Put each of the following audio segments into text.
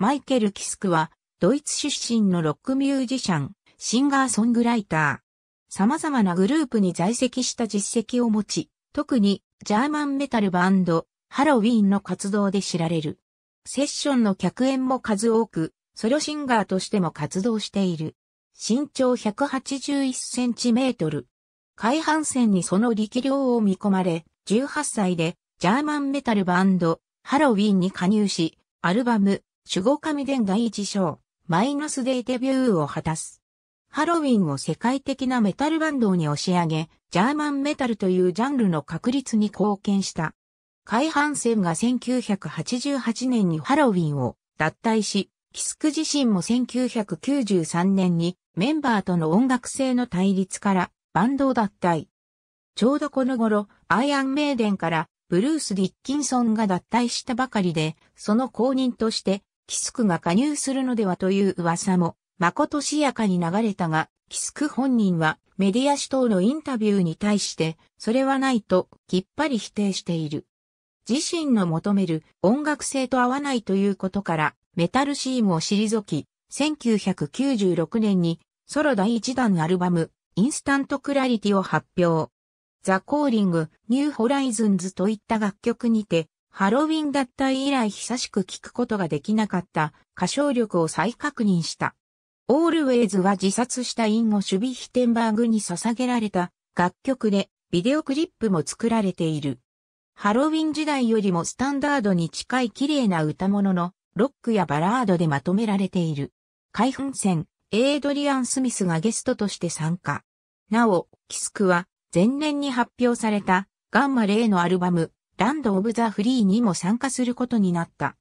マイケル・キスクは、ドイツ出身のロックミュージシャン、シンガーソングライター。様々なグループに在籍した実績を持ち、特にジャーマンメタルバンド、ハロウィーンの活動で知られる。セッションの客演も数多く、ソロシンガーとしても活動している。身長181センチメートル。海半線にその力量を見込まれ、18歳でジャーマンメタルバンド、ハロウィーンに加入し、アルバム、守護神伝第一章、マイナスデイデビューを果たす。ハロウィンを世界的なメタルバンドに押し上げ、ジャーマンメタルというジャンルの確立に貢献した。海半戦が1988年にハロウィンを脱退し、キスク自身も1993年にメンバーとの音楽性の対立からバンドを脱退。ちょうどこの頃、アイアンメイデンからブルース・ディッキンソンが脱退したばかりで、その後任としてキスクが加入するのではという噂も、まことしやかに流れたが、キスク本人はメディア主等のインタビューに対して、それはないときっぱり否定している。自身の求める音楽性と合わないということから、メタルシームを退き、1996年にソロ第1弾アルバム、インスタントクラリティを発表。ザ・コーリング、ニュー・ホライズンズといった楽曲にて、ハロウィン脱退以来久しく聴くことができなかった歌唱力を再確認した。オールウェイズは自殺したインゴ・シュビヒテンバーグに捧げられた楽曲でビデオクリップも作られている。ハロウィン時代よりもスタンダードに近い綺麗な歌物のロックやバラードでまとめられている。開奮戦、エイドリアン・スミスがゲストとして参加。なお、キスクは前年に発表されたガンマレイのアルバムランド・オブ・ザ・フリーにも参加することになった。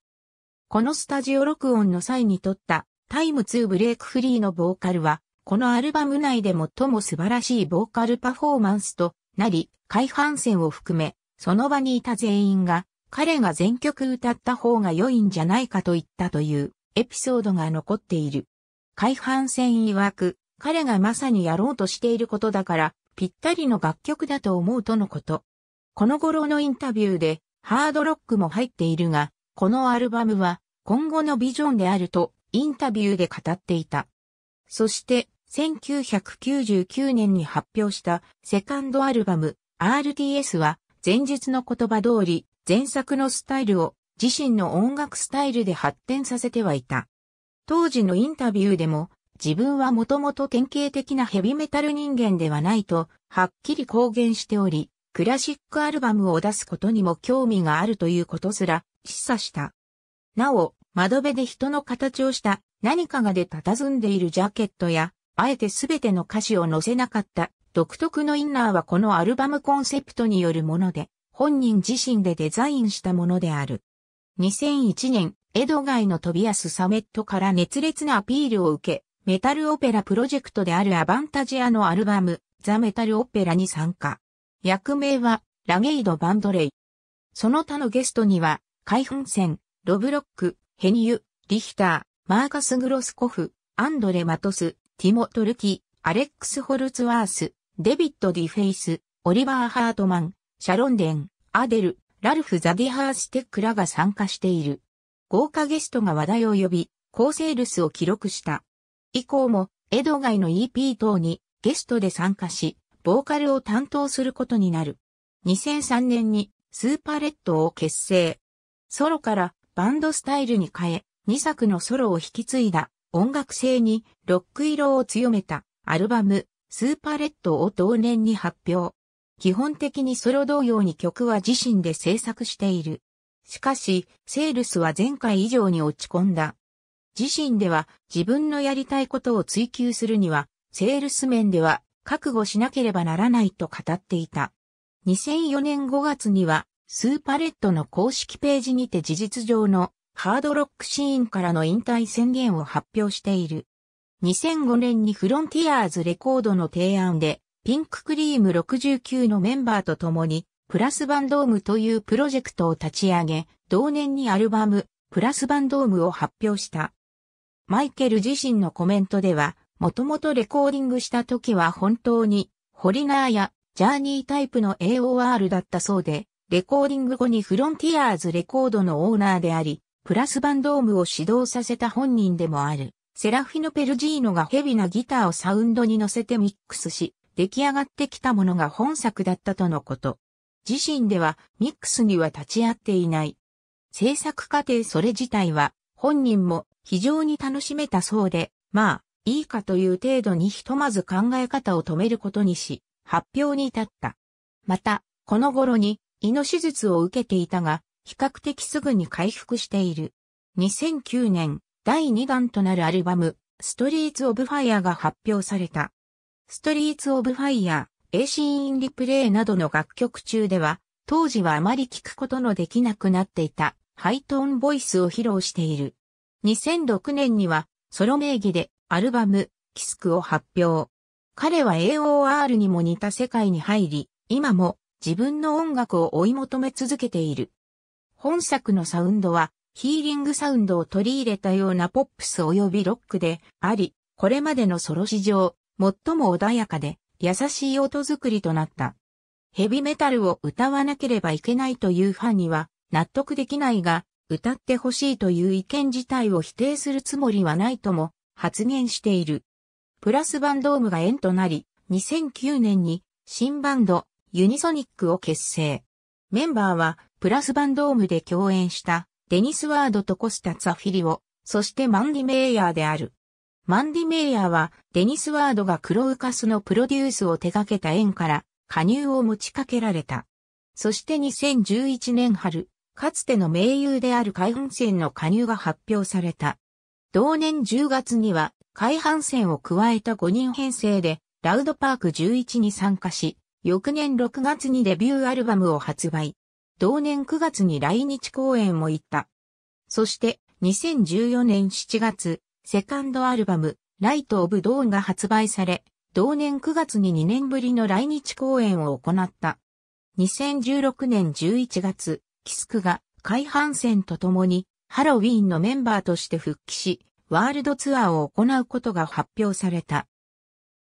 このスタジオ録音の際に撮ったタイム2ブレイクフリーのボーカルは、このアルバム内で最も素晴らしいボーカルパフォーマンスとなり、海反戦を含め、その場にいた全員が、彼が全曲歌った方が良いんじゃないかと言ったというエピソードが残っている。海反戦曰く、彼がまさにやろうとしていることだから、ぴったりの楽曲だと思うとのこと。この頃のインタビューで、ハードロックも入っているが、このアルバムは、今後のビジョンであると、インタビューで語っていた。そして、1999年に発表したセカンドアルバム RTS は前述の言葉通り前作のスタイルを自身の音楽スタイルで発展させてはいた。当時のインタビューでも自分はもともと典型的なヘビメタル人間ではないとはっきり公言しており、クラシックアルバムを出すことにも興味があるということすら示唆した。なお、窓辺で人の形をした何かがで佇んでいるジャケットや、あえてすべての歌詞を載せなかった独特のインナーはこのアルバムコンセプトによるもので、本人自身でデザインしたものである。2001年、江戸街のトビアス・サメットから熱烈なアピールを受け、メタルオペラプロジェクトであるアバンタジアのアルバム、ザ・メタルオペラに参加。役名は、ラゲイド・バンドレイ。その他のゲストには、海紛船、ロブロック、ヘニユ、リヒター、マーカス・グロスコフ、アンドレ・マトス、ティモ・トルキ、アレックス・ホルツワース、デビッド・ディフェイス、オリバー・ハートマン、シャロンデン、アデル、ラルフ・ザディハーステックらが参加している。豪華ゲストが話題を呼び、高セールスを記録した。以降も、エドガイの EP 等にゲストで参加し、ボーカルを担当することになる。2003年にスーパーレッドを結成。ソロからバンドスタイルに変え、2作のソロを引き継いだ音楽性にロック色を強めたアルバムスーパーレッドを同年に発表。基本的にソロ同様に曲は自身で制作している。しかし、セールスは前回以上に落ち込んだ。自身では自分のやりたいことを追求するには、セールス面では覚悟しなければならないと語っていた。2004年5月には、スーパレットの公式ページにて事実上のハードロックシーンからの引退宣言を発表している。2005年にフロンティアーズレコードの提案で、ピンククリーム69のメンバーと共に、プラスバンドームというプロジェクトを立ち上げ、同年にアルバム、プラスバンドームを発表した。マイケル自身のコメントでは、もともとレコーディングした時は本当に、ホリガーやジャーニータイプの AOR だったそうで、レコーディング後にフロンティアーズレコードのオーナーであり、プラスバンドームを指導させた本人でもある、セラフィノ・ペルジーノがヘビなギターをサウンドに乗せてミックスし、出来上がってきたものが本作だったとのこと。自身ではミックスには立ち会っていない。制作過程それ自体は本人も非常に楽しめたそうで、まあ、いいかという程度にひとまず考え方を止めることにし、発表に至った。また、この頃に胃の手術を受けていたが、比較的すぐに回復している。2009年、第2弾となるアルバム、ストリーツ・オブ・ファイヤーが発表された。ストリーツ・オブ・ファイヤー、エシーン・リプレイなどの楽曲中では、当時はあまり聞くことのできなくなっていたハイトーンボイスを披露している。2006年にはソロ名義でアルバム、キスクを発表。彼は AOR にも似た世界に入り、今も自分の音楽を追い求め続けている。本作のサウンドはヒーリングサウンドを取り入れたようなポップス及びロックであり、これまでのソロ史上、最も穏やかで優しい音作りとなった。ヘビメタルを歌わなければいけないというファンには納得できないが、歌ってほしいという意見自体を否定するつもりはないとも発言している。プラスバンドームが縁となり、2009年に新バンドユニソニックを結成。メンバーはプラスバンドームで共演したデニス・ワードとコスタ・ツァフィリオ、そしてマンディ・メイヤーである。マンディ・メイヤーはデニス・ワードがクロウカスのプロデュースを手掛けた縁から加入を持ちかけられた。そして2011年春、かつての盟友である海運船の加入が発表された。同年10月には、海半戦を加えた5人編成で、ラウドパーク11に参加し、翌年6月にデビューアルバムを発売。同年9月に来日公演も行った。そして、2014年7月、セカンドアルバム、ライト・オブ・ドーンが発売され、同年9月に2年ぶりの来日公演を行った。2016年11月、キスクが海半戦と共にハロウィーンのメンバーとして復帰し、ワールドツアーを行うことが発表された。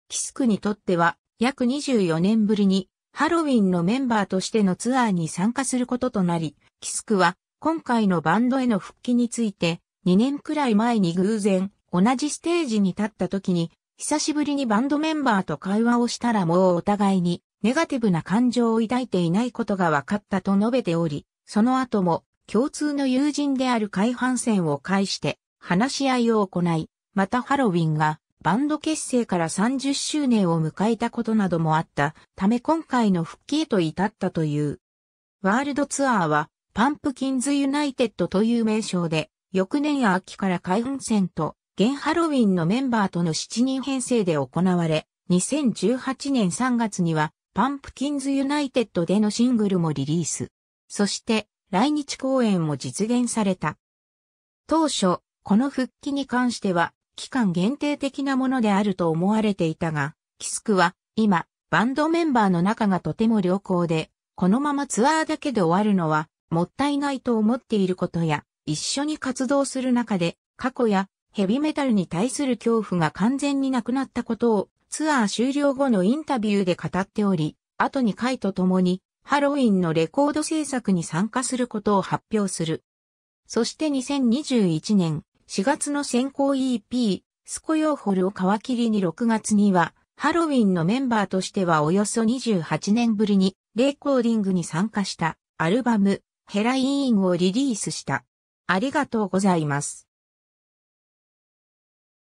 キスクにとっては約24年ぶりにハロウィンのメンバーとしてのツアーに参加することとなり、キスクは今回のバンドへの復帰について2年くらい前に偶然同じステージに立った時に久しぶりにバンドメンバーと会話をしたらもうお互いにネガティブな感情を抱いていないことが分かったと述べており、その後も共通の友人である海半戦を介して話し合いを行い、またハロウィンがバンド結成から30周年を迎えたことなどもあったため今回の復帰へと至ったという。ワールドツアーはパンプキンズユナイテッドという名称で、翌年秋から海運戦と、現ハロウィンのメンバーとの7人編成で行われ、2018年3月には、パンプキンズユナイテッドでのシングルもリリース。そして、来日公演も実現された。当初、この復帰に関しては、期間限定的なものであると思われていたが、キスクは、今、バンドメンバーの仲がとても良好で、このままツアーだけで終わるのは、もったいないと思っていることや、一緒に活動する中で、過去やヘビメタルに対する恐怖が完全になくなったことを、ツアー終了後のインタビューで語っており、後に会と共に、ハロウィンのレコード制作に参加することを発表する。そして2021年4月の先行 EP、スコヨーホルを皮切りに6月には、ハロウィンのメンバーとしてはおよそ28年ぶりにレコーディングに参加したアルバムヘライーンをリリースした。ありがとうございます。